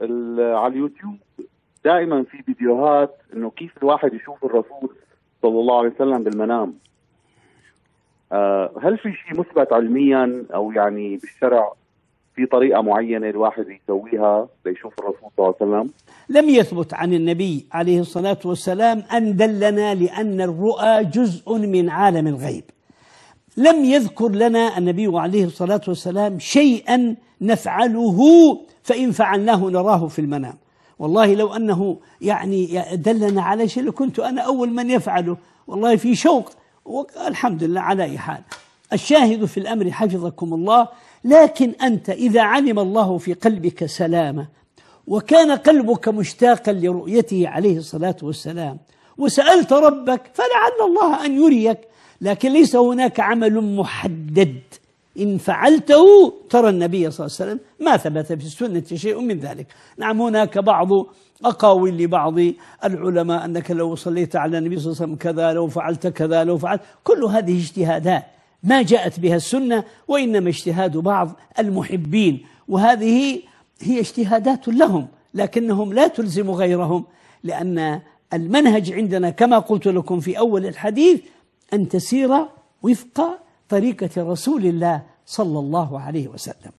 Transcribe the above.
على اليوتيوب دائما في فيديوهات انه كيف الواحد يشوف الرسول صلى الله عليه وسلم بالمنام آه، هل في شيء مثبت علميا او يعني بالشرع في طريقه معينه الواحد يسويها ليشوف الرسول صلى الله عليه وسلم؟ لم يثبت عن النبي عليه الصلاه والسلام ان دلنا لان الرؤى جزء من عالم الغيب. لم يذكر لنا النبي عليه الصلاة والسلام شيئا نفعله فإن فعلناه نراه في المنام والله لو أنه يعني دلنا على شيء لكنت أنا أول من يفعله والله في شوق والحمد لله على أي حال الشاهد في الأمر حفظكم الله لكن أنت إذا علم الله في قلبك سلامة وكان قلبك مشتاقا لرؤيته عليه الصلاة والسلام وسألت ربك فلعل الله أن يريك لكن ليس هناك عمل محدد إن فعلته ترى النبي صلى الله عليه وسلم ما ثبت في السنة شيء من ذلك نعم هناك بعض أقاويل لبعض العلماء أنك لو صليت على النبي صلى الله عليه وسلم كذا لو فعلت كذا لو فعلت كل هذه اجتهادات ما جاءت بها السنة وإنما اجتهاد بعض المحبين وهذه هي اجتهادات لهم لكنهم لا تلزم غيرهم لأن المنهج عندنا كما قلت لكم في أول الحديث أن تسير وفق طريقة رسول الله صلى الله عليه وسلم